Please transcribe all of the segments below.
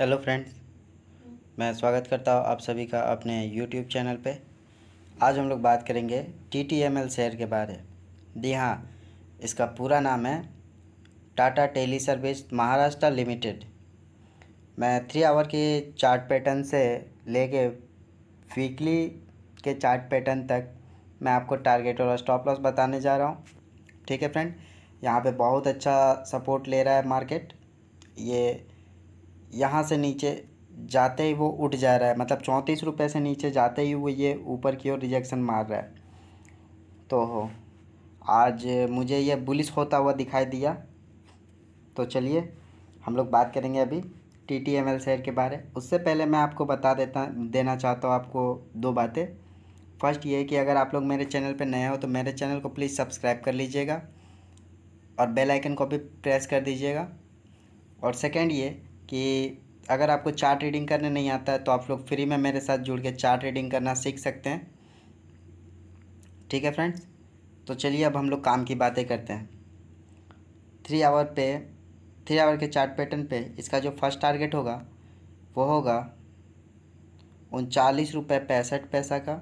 hello friends मैं स्वागत करता हूँ आप सभी का अपने यूट्यूब चैनल पे आज हम लोग बात करेंगे T T M L share के बारे जी हाँ इसका पूरा नाम है Tata tele service Maharashtra limited मैं थ्री आवर के चार्ट पैटर्न से लेके वीकली के चार्ट पैटर्न तक मैं आपको टारगेट और स्टॉप लॉस बताने जा रहा हूँ ठीक है फ्रेंड यहाँ पर बहुत अच्छा सपोर्ट ले रहा है मार्केट ये यहाँ से नीचे जाते ही वो उठ जा रहा है मतलब चौंतीस रुपये से नीचे जाते ही वो ये ऊपर की ओर रिजेक्शन मार रहा है तो हो आज मुझे ये बुलिस होता हुआ दिखाई दिया तो चलिए हम लोग बात करेंगे अभी T T M L share के बारे उससे पहले मैं आपको बता देता देना चाहता हूँ आपको दो बातें फर्स्ट ये कि अगर आप लोग मेरे चैनल पर नए हो तो मेरे चैनल को प्लीज़ सब्सक्राइब कर लीजिएगा और बेल आइकन को भी प्रेस कर दीजिएगा और सेकंड ये कि अगर आपको चार्ट रीडिंग करने नहीं आता है तो आप लोग फ्री में मेरे साथ जुड़ के चार्ट रीडिंग करना सीख सकते हैं ठीक है फ्रेंड्स तो चलिए अब हम लोग काम की बातें करते हैं थ्री आवर पे थ्री आवर के चार्ट पैटर्न पे इसका जो फर्स्ट टारगेट होगा वो होगा उनचालीस रुपये पैंसठ पैसा का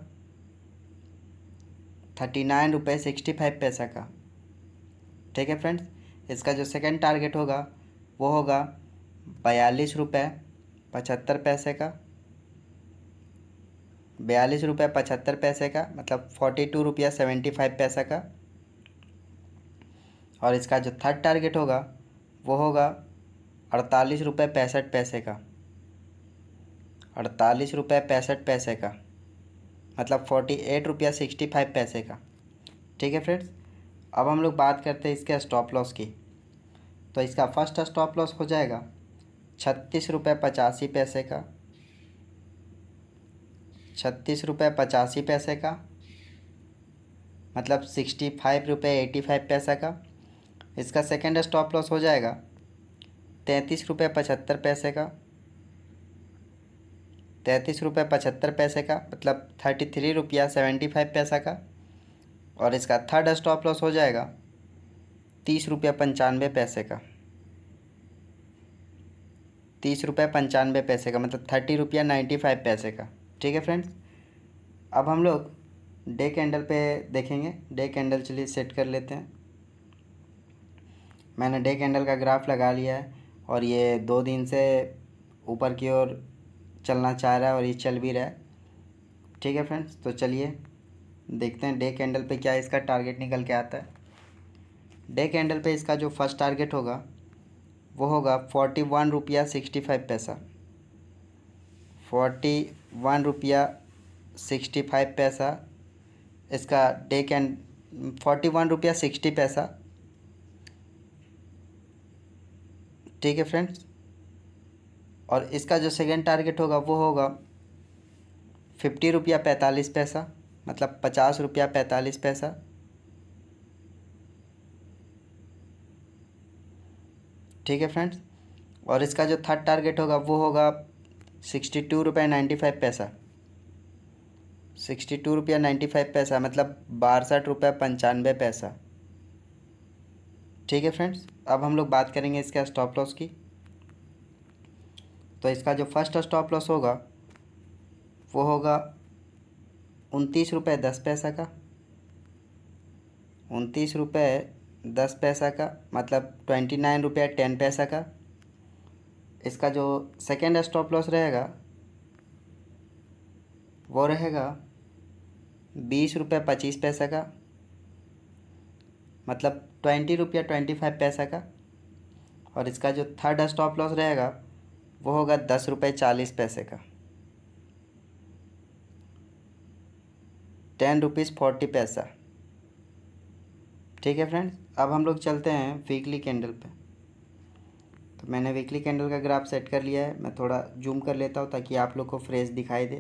थर्टी नाइन रुपये सिक्सटी फाइव पैसा का ठीक है फ्रेंड्स इसका जो सेकंड टारगेट होगा वो होगा बयालीस रुपये पचहत्तर पैसे का बयालीस रुपये पचहत्तर पैसे का मतलब फोर्टी टू रुपया सेवेंटी फाइव पैसे का और इसका जो थर्ड टारगेट होगा वो होगा अड़तालीस रुपये पैंसठ पैसे का अड़तालीस रुपये पैंसठ पैसे का मतलब फोर्टी एट रुपया सिक्सटी फाइव पैसे का ठीक है फ्रेंड्स अब हम लोग बात करते हैं इसके स्टॉप लॉस की तो इसका फर्स्ट स्टॉप लॉस हो जाएगा छत्तीस रुपये पचासी पैसे का छत्तीस रुपये पचासी पैसे का मतलब सिक्सटी फाइव रुपये एटी फाइव पैसा का इसका सेकेंड स्टॉप लॉस हो जाएगा तैंतीस रुपये पचहत्तर पैसे का तैंतीस रुपये पचहत्तर पैसे का मतलब थर्टी थ्री रुपया सेवेंटी फाइव पैसा का और इसका थर्ड स्टॉप लॉस हो जाएगा तीस रुपये पंचानवे पैसे का तीस रुपये पंचानवे पैसे का मतलब थर्टी रुपया नाइन्टी फाइव पैसे का ठीक है फ्रेंड्स अब हम लोग डे कैंडल पे देखेंगे डे कैंडल चलिए सेट कर लेते हैं मैंने डे कैंडल का ग्राफ लगा लिया है और ये दो दिन से ऊपर की ओर चलना चाह रहा है और ये चल भी रहा है ठीक है फ्रेंड्स तो चलिए देखते हैं डे कैंडल पे क्या इसका टारगेट निकल के आता है डे कैंडल पे इसका जो फर्स्ट टारगेट होगा वो होगा फोर्टी वन रुपया सिक्सटी फाइव पैसा फोर्टी वन रुपया सिक्सटी फाइव पैसा इसका डे कैंड फोर्टी वन रुपया सिक्सटी पैसा ठीक है फ्रेंड्स और इसका जो सेकेंड टारगेट होगा वो होगा फिफ्टी रुपया पैंतालीस पैसा मतलब पचास रुपया पैंतालीस पैसा ठीक है फ्रेंड्स और इसका जो थर्ड टारगेट होगा वो होगा सिक्सटी टू रुपये नाइन्टी फाइव पैसा सिक्सटी टू रुपया नाइन्टी फाइव पैसा मतलब बासठ रुपये पंचानवे पैसा ठीक है फ्रेंड्स अब हम लोग बात करेंगे इसके स्टॉप लॉस की तो इसका जो फर्स्ट स्टॉप लॉस होगा वो होगा उनतीस रुपये दस पैसा का उनतीस रुपये दस पैसा का मतलब ट्वेंटी नाइन रुपया टेन पैसा का इसका जो सेकेंड स्टॉप लॉस रहेगा वो रहेगा बीस रुपये पच्चीस पैसा का मतलब ट्वेंटी रुपया ट्वेंटी फाइव पैसा का और इसका जो थर्ड स्टॉप लॉस रहेगा वो होगा दस रुपये चालीस पैसे का टेन रुपीज़ फोर्टी पैसा ठीक है फ्रेंड्स अब हम लोग चलते हैं वीकली कैंडल पे तो मैंने वीकली कैंडल का ग्राफ सेट कर लिया है मैं थोड़ा जूम कर लेता हूँ ताकि आप लोग को फ्रेश दिखाई दे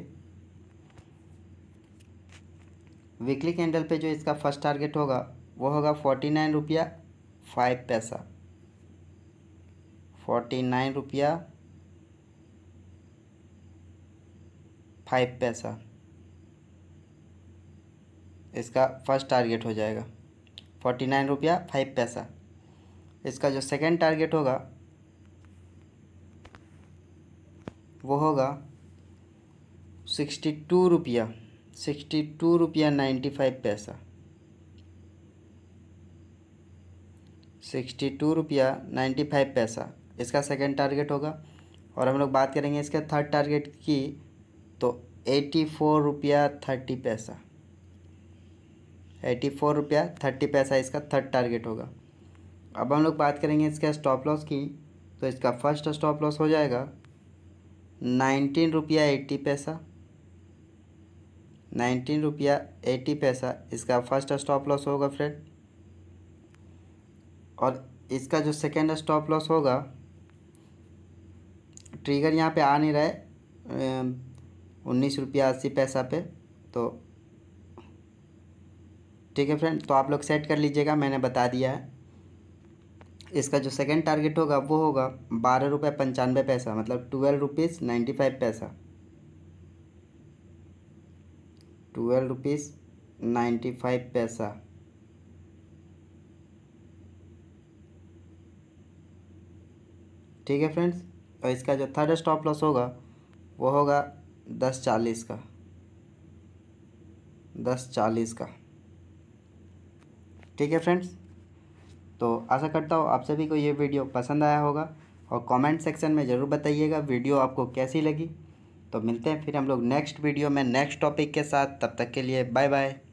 वीकली कैंडल पे जो इसका फर्स्ट टारगेट होगा वो होगा फोर्टी नाइन रुपया फाइव पैसा फोर्टी नाइन रुपया फाइव पैसा इसका फर्स्ट टारगेट हो जाएगा फोर्टी नाइन रुपया फाइव पैसा इसका जो सेकेंड टारगेट होगा वो होगा सिक्सटी टू रुपया सिक्सटी टू रुपया नाइन्टी फाइव पैसा सिक्सटी टू रुपया नाइन्टी फाइव पैसा इसका सेकेंड टारगेट होगा और हम लोग बात करेंगे इसके थर्ड टारगेट की तो एटी फोर रुपया थर्टी पैसा एटी फोर रुपया थर्टी पैसा इसका थर्ड टारगेट होगा अब हम लोग बात करेंगे इसका स्टॉप लॉस की तो इसका फर्स्ट स्टॉप लॉस हो जाएगा नाइनटीन रुपया एट्टी पैसा नाइनटीन रुपया एट्टी पैसा इसका फर्स्ट स्टॉप लॉस होगा फ्रेंड और इसका जो सेकेंड स्टॉप लॉस होगा ट्रिगर यहाँ पे आ नहीं रहा है उन्नीस रुपया अस्सी पैसा पे तो ठीक है फ्रेंड तो आप लोग सेट कर लीजिएगा मैंने बता दिया है इसका जो सेकंड टारगेट होगा वो होगा बारह रुपये पंचानवे पैसा मतलब ट्वेल्व रुपीज़ नाइन्टी फाइव पैसा ट्वेल्व रुपीज़ नाइन्टी फाइव पैसा ठीक है फ्रेंड्स और इसका जो थर्ड स्टॉप लॉस होगा वो होगा दस चालीस का दस चालीस का ठीक है फ्रेंड्स तो आशा करता हूँ आप सभी को ये वीडियो पसंद आया होगा और कमेंट सेक्शन में ज़रूर बताइएगा वीडियो आपको कैसी लगी तो मिलते हैं फिर हम लोग नेक्स्ट वीडियो में नेक्स्ट टॉपिक के साथ तब तक के लिए बाय बाय